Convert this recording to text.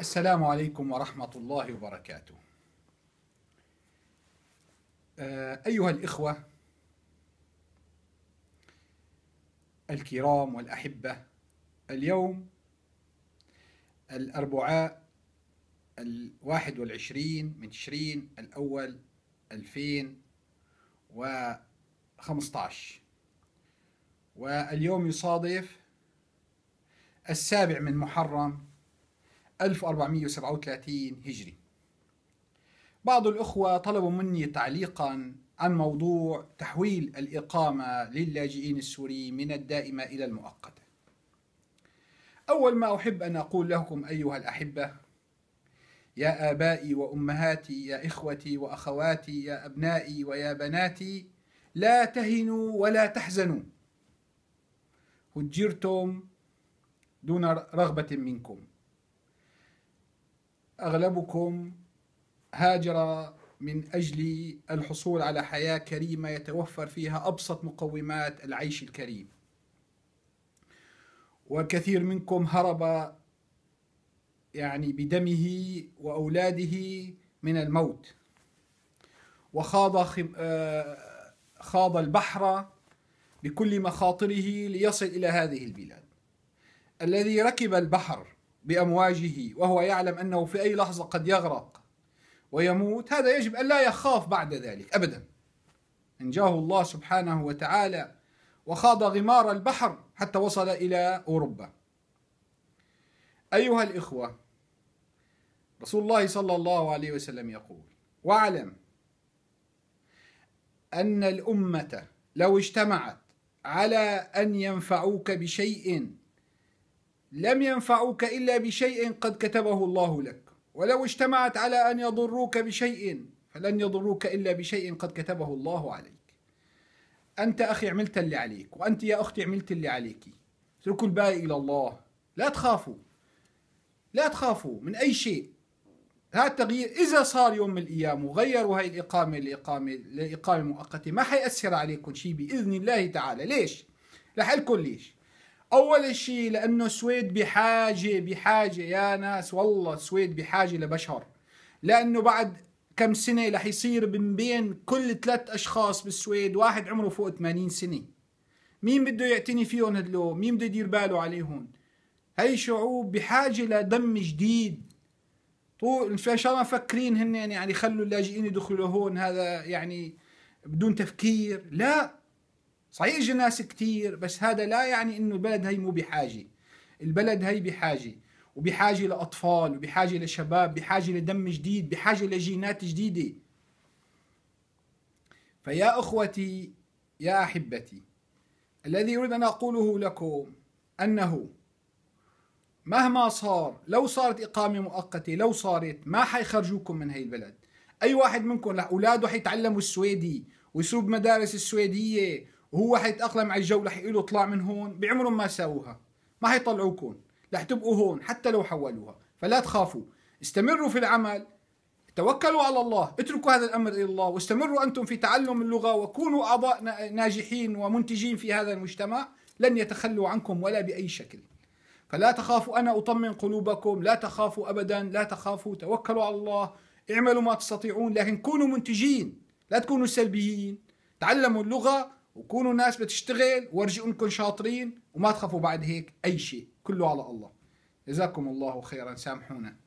السلام عليكم ورحمة الله وبركاته. آه، أيها الإخوة الكرام والأحبة، اليوم الأربعاء الواحد والعشرين من تشرين الأول ألفين وخمسطعش واليوم يصادف السابع من محرم 1437 هجري بعض الأخوة طلبوا مني تعليقا عن موضوع تحويل الإقامة للاجئين السوريين من الدائمة إلى المؤقتة أول ما أحب أن أقول لكم أيها الأحبة يا آبائي وأمهاتي يا إخوتي وأخواتي يا أبنائي ويا بناتي لا تهنوا ولا تحزنوا هجرتم دون رغبة منكم أغلبكم هاجر من أجل الحصول على حياة كريمة يتوفر فيها أبسط مقومات العيش الكريم والكثير منكم هرب يعني بدمه وأولاده من الموت وخاض آه، خاض البحر بكل مخاطره ليصل إلى هذه البلاد الذي ركب البحر بأمواجه وهو يعلم أنه في أي لحظة قد يغرق ويموت هذا يجب أن لا يخاف بعد ذلك أبدا أنجاه الله سبحانه وتعالى وخاض غمار البحر حتى وصل إلى أوروبا أيها الإخوة رسول الله صلى الله عليه وسلم يقول واعلم أن الأمة لو اجتمعت على أن ينفعوك بشيء لم ينفعوك إلا بشيء قد كتبه الله لك ولو اجتمعت على أن يضروك بشيء فلن يضروك إلا بشيء قد كتبه الله عليك أنت أخي عملت اللي عليك وأنت يا أختي عملت اللي عليك اتركوا الباقي إلى الله لا تخافوا لا تخافوا من أي شيء هذا التغيير إذا صار يوم من الأيام وغيروا هاي الإقامة لإقامة لإقامة مؤقتة ما حيأثر عليكم شيء بإذن الله تعالى ليش؟ رح لكم ليش؟ اول شيء لانه السويد بحاجه بحاجه يا ناس والله السويد بحاجه لبشر لانه بعد كم سنه رح يصير من بين كل ثلاث اشخاص بالسويد واحد عمره فوق 80 سنه مين بده يعتني فيهم هدلو مين بده يدير باله عليهم هاي شعوب بحاجه لدم جديد طول ان شاء الله مفكرين هن يعني يخلوا اللاجئين يدخلوا هون هذا يعني بدون تفكير لا صحيح اجى ناس كثير بس هذا لا يعني انه البلد هي مو بحاجه البلد هي بحاجه وبحاجه لاطفال وبحاجه لشباب بحاجه لدم جديد بحاجه لجينات جديده فيا اخوتي يا احبتي الذي اريد ان اقوله لكم انه مهما صار لو صارت اقامه مؤقته لو صارت ما حيخرجوكم من هي البلد اي واحد منكم اولاده حيتعلموا السويدي ويصيروا بمدارس السويديه وهو حيتاقلم على الجو رح له اطلع من هون بعمرهم ما ساووها ما حيطلعوكم رح تبقوا هون حتى لو حولوها فلا تخافوا استمروا في العمل توكلوا على الله اتركوا هذا الامر الى الله واستمروا انتم في تعلم اللغه وكونوا اعضاء ناجحين ومنتجين في هذا المجتمع لن يتخلوا عنكم ولا باي شكل فلا تخافوا انا اطمن قلوبكم لا تخافوا ابدا لا تخافوا توكلوا على الله اعملوا ما تستطيعون لكن كونوا منتجين لا تكونوا سلبيين تعلموا اللغه وكونوا ناس بتشتغل ورجوا انكم شاطرين وما تخافوا بعد هيك اي شيء كله على الله جزاكم الله خيرا سامحونا